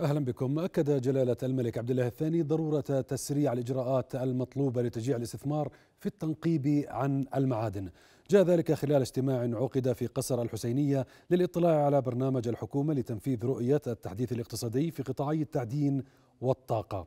اهلا بكم اكد جلاله الملك عبد الله الثاني ضروره تسريع الاجراءات المطلوبه لتشجيع الاستثمار في التنقيب عن المعادن جاء ذلك خلال اجتماع عقد في قصر الحسينيه للاطلاع على برنامج الحكومه لتنفيذ رؤيه التحديث الاقتصادي في قطاعي التعدين والطاقه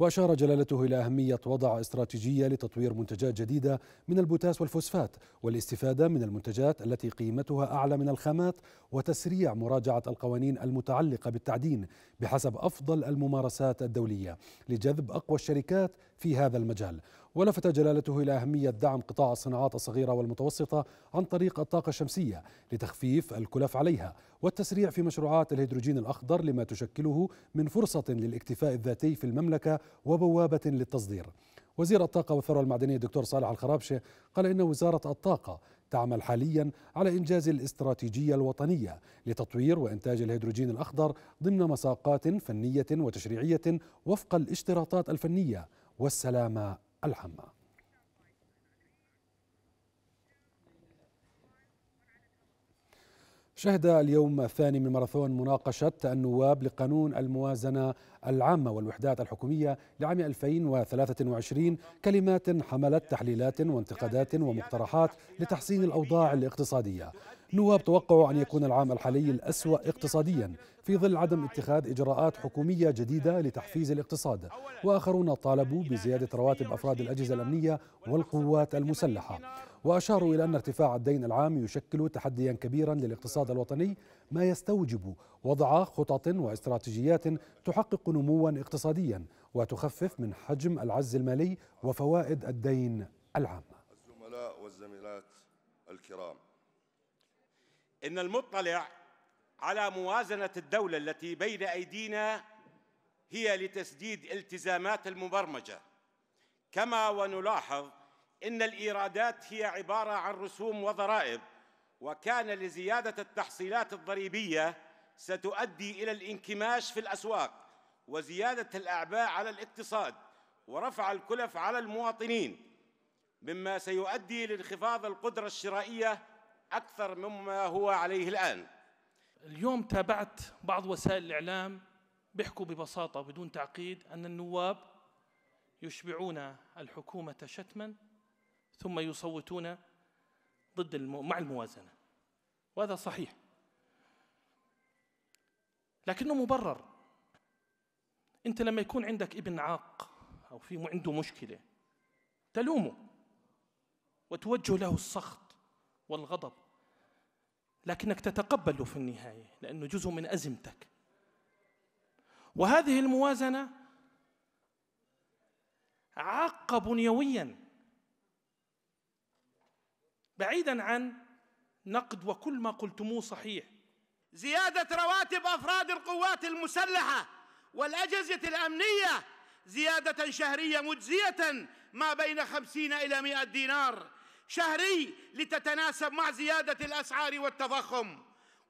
وأشار جلالته إلى أهمية وضع استراتيجية لتطوير منتجات جديدة من البوتاس والفوسفات والاستفادة من المنتجات التي قيمتها أعلى من الخامات وتسريع مراجعة القوانين المتعلقة بالتعدين بحسب أفضل الممارسات الدولية لجذب أقوى الشركات في هذا المجال ولفت جلالته إلى أهمية دعم قطاع الصناعات الصغيرة والمتوسطة عن طريق الطاقة الشمسية لتخفيف الكلف عليها والتسريع في مشروعات الهيدروجين الأخضر لما تشكله من فرصة للاكتفاء الذاتي في المملكة وبوابة للتصدير وزير الطاقة والثروة المعدنية الدكتور صالح الخرابشة قال إن وزارة الطاقة تعمل حاليا على إنجاز الاستراتيجية الوطنية لتطوير وإنتاج الهيدروجين الأخضر ضمن مساقات فنية وتشريعية وفق الاشتراطات الفنية والسلامة العامه شهد اليوم الثاني من ماراثون مناقشة النواب لقانون الموازنة العامة والوحدات الحكومية لعام 2023 كلمات حملت تحليلات وانتقادات ومقترحات لتحسين الأوضاع الاقتصادية نواب توقعوا أن يكون العام الحالي الأسوأ اقتصاديا في ظل عدم اتخاذ إجراءات حكومية جديدة لتحفيز الاقتصاد وآخرون طالبوا بزيادة رواتب أفراد الأجهزة الأمنية والقوات المسلحة وأشاروا إلى أن ارتفاع الدين العام يشكل تحديا كبيرا للاقتصاد الوطني ما يستوجب وضع خطط واستراتيجيات تحقق نموا اقتصاديا وتخفف من حجم العجز المالي وفوائد الدين العام الزملاء والزميلات الكرام إن المطلع على موازنة الدولة التي بين أيدينا هي لتسديد التزامات المبرمجة كما ونلاحظ إن الإيرادات هي عبارة عن رسوم وضرائب وكان لزيادة التحصيلات الضريبية ستؤدي إلى الانكماش في الأسواق وزيادة الأعباء على الاقتصاد ورفع الكلف على المواطنين مما سيؤدي لانخفاض القدرة الشرائية أكثر مما هو عليه الآن اليوم تابعت بعض وسائل الإعلام بيحكوا ببساطة بدون تعقيد أن النواب يشبعون الحكومة شتما ثم يصوتون ضد المو... مع الموازنة وهذا صحيح لكنه مبرر أنت لما يكون عندك ابن عاق أو في عنده مشكلة تلومه وتوجه له السخط والغضب لكنك تتقبله في النهاية لأنه جزء من أزمتك وهذه الموازنة عاقة بنيوياً بعيدا عن نقد وكل ما قلتموه صحيح زيادة رواتب أفراد القوات المسلحة والأجهزة الأمنية زيادة شهرية مجزية ما بين خمسين إلى مئة دينار شهري لتتناسب مع زيادة الأسعار والتضخم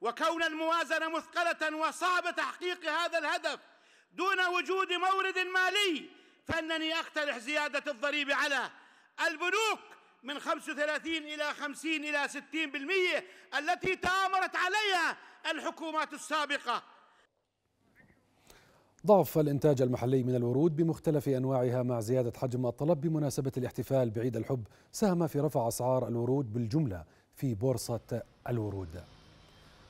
وكون الموازنة مثقلة وصعب تحقيق هذا الهدف دون وجود مورد مالي فأنني أقترح زيادة الضريبة على البنوك من 35 إلى 50 إلى 60% التي تآمرت عليها الحكومات السابقة ضعف الإنتاج المحلي من الورود بمختلف أنواعها مع زيادة حجم الطلب بمناسبة الاحتفال بعيد الحب ساهم في رفع أسعار الورود بالجملة في بورصة الورود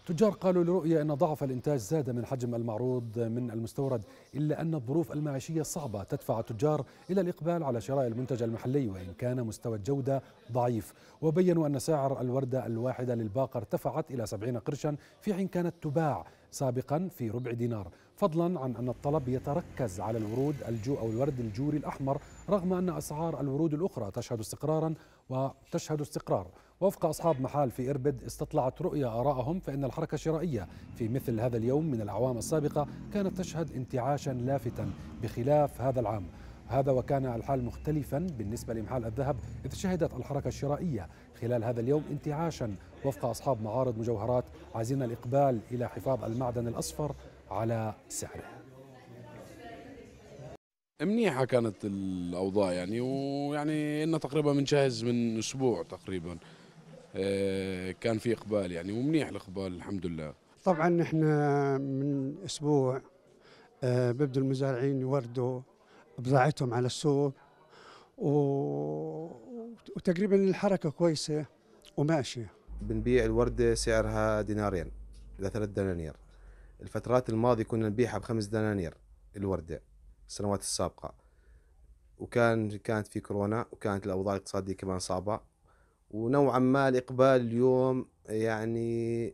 تجار قالوا لرؤية أن ضعف الإنتاج زاد من حجم المعروض من المستورد إلا أن الظروف المعيشية الصعبة تدفع التجار إلى الإقبال على شراء المنتج المحلي وإن كان مستوى الجودة ضعيف وبينوا أن سعر الوردة الواحدة للباقة ارتفعت إلى 70 قرشا في حين كانت تباع سابقا في ربع دينار فضلا عن أن الطلب يتركز على الورود الجو أو الورد الجوري الأحمر رغم أن أسعار الورود الأخرى تشهد استقرارا وتشهد استقرار وفق أصحاب محال في إربد استطلعت رؤية آراءهم فإن الحركة الشرائية في مثل هذا اليوم من الأعوام السابقة كانت تشهد انتعاشا لافتا بخلاف هذا العام هذا وكان الحال مختلفا بالنسبة لمحال الذهب إذ شهدت الحركة الشرائية خلال هذا اليوم انتعاشا وفق أصحاب معارض مجوهرات عايزين الإقبال إلى حفاظ المعدن الأصفر على سعره منيحة كانت الأوضاع يعني ويعني إنه تقريبا من جاهز من أسبوع تقريبا آه، كان في اقبال يعني ومنيح الاقبال الحمد لله طبعا احنا من اسبوع آه، بيبدوا المزارعين يوردوا بضاعتهم على السوق و... وتقريبا الحركه كويسه وماشيه بنبيع الورده سعرها دينارين الى ثلاث دنانير الفترات الماضيه كنا نبيعها بخمس دنانير الورده السنوات السابقه وكان كانت في كورونا وكانت الاوضاع الاقتصاديه كمان صعبه ونوعا ما الإقبال اليوم يعني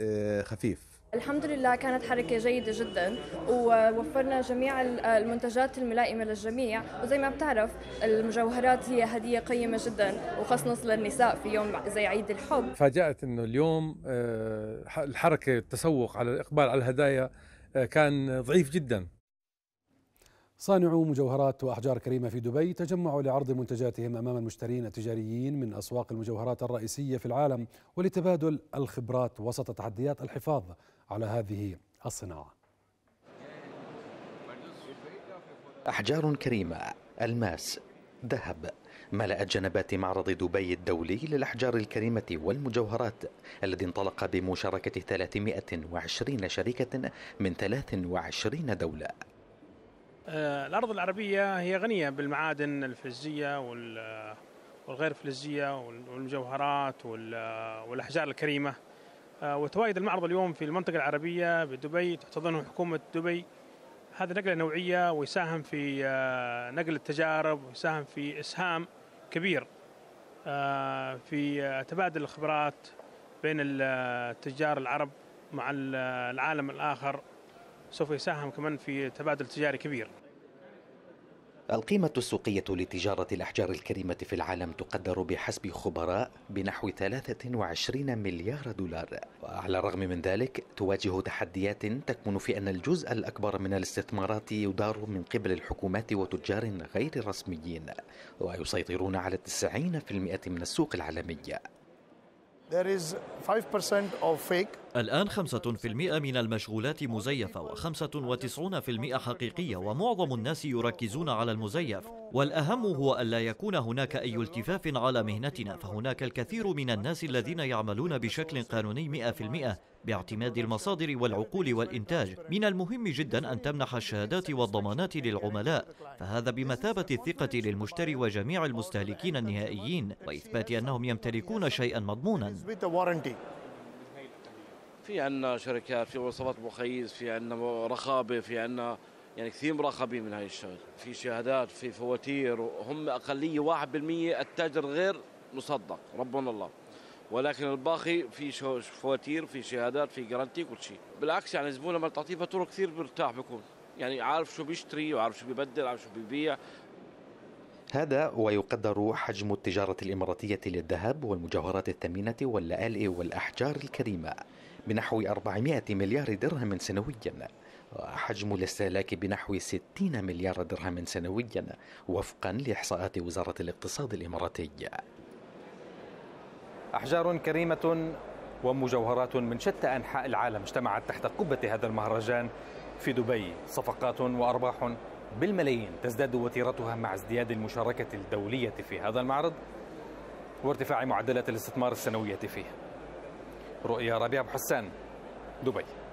آه، خفيف الحمد لله كانت حركة جيدة جدا ووفرنا جميع المنتجات الملائمة للجميع وزي ما بتعرف المجوهرات هي هدية قيمة جدا وخصنص للنساء في يوم زي عيد الحب فاجأت انه اليوم آه، الحركة التسوق على الإقبال على الهدايا آه، كان ضعيف جدا صانعو مجوهرات وأحجار كريمة في دبي تجمعوا لعرض منتجاتهم أمام المشترين التجاريين من أسواق المجوهرات الرئيسية في العالم ولتبادل الخبرات وسط تحديات الحفاظ على هذه الصناعة أحجار كريمة الماس ذهب ملأت جنبات معرض دبي الدولي للأحجار الكريمة والمجوهرات الذي انطلق بمشاركة 320 شركة من 23 دولة آه، الأرض العربية هي غنية بالمعادن الفلزية آه، والغير فلزية والمجوهرات آه، والأحجار الكريمة وتواجد المعرض اليوم في المنطقة العربية بدبي تحتضنه حكومة دبي هذا نقلة نوعية ويساهم في نقل التجارب ويساهم في إسهام كبير في تبادل الخبرات بين التجار العرب مع العالم الآخر سوف يساهم كمان في تبادل تجاري كبير القيمة السوقية لتجارة الأحجار الكريمة في العالم تقدر بحسب خبراء بنحو 23 مليار دولار وعلى الرغم من ذلك تواجه تحديات تكمن في أن الجزء الأكبر من الاستثمارات يدار من قبل الحكومات وتجار غير رسميين ويسيطرون على 90% من السوق العالمية There is 5% of fake الآن 5% من المشغولات مزيفة و95% حقيقية ومعظم الناس يركزون على المزيف والأهم هو ألا يكون هناك أي التفاف على مهنتنا فهناك الكثير من الناس الذين يعملون بشكل قانوني 100% باعتماد المصادر والعقول والإنتاج من المهم جدا أن تمنح الشهادات والضمانات للعملاء فهذا بمثابة الثقة للمشتري وجميع المستهلكين النهائيين وإثبات أنهم يمتلكون شيئا مضمونا في عندنا شركات في وصفات بخيز في عندنا رخابه في عندنا يعني كثير مراقبين من هاي الشغل في شهادات في فواتير هم أقلية 1% التاجر غير مصدق ربنا الله ولكن الباقي في فواتير في شهادات في جرانتي كل شيء بالعكس يعني الزبون لما تعطيه فاتوره كثير بيرتاح بيكون يعني عارف شو بيشتري وعارف شو بيبدل عارف شو بيبيع هذا ويقدر حجم التجارة الإماراتية للذهب والمجوهرات الثمينة واللآلئ والأحجار الكريمة بنحو 400 مليار درهم سنويا وحجم الاستهلاك بنحو 60 مليار درهم سنويا وفقا لإحصاءات وزارة الاقتصاد الإماراتي أحجار كريمة ومجوهرات من شتى أنحاء العالم اجتمعت تحت قبة هذا المهرجان في دبي صفقات وأرباح بالملايين تزداد وتيرتها مع ازدياد المشاركة الدولية في هذا المعرض وارتفاع معدلات الاستثمار السنوية فيه رؤيا ربيع حسان دبي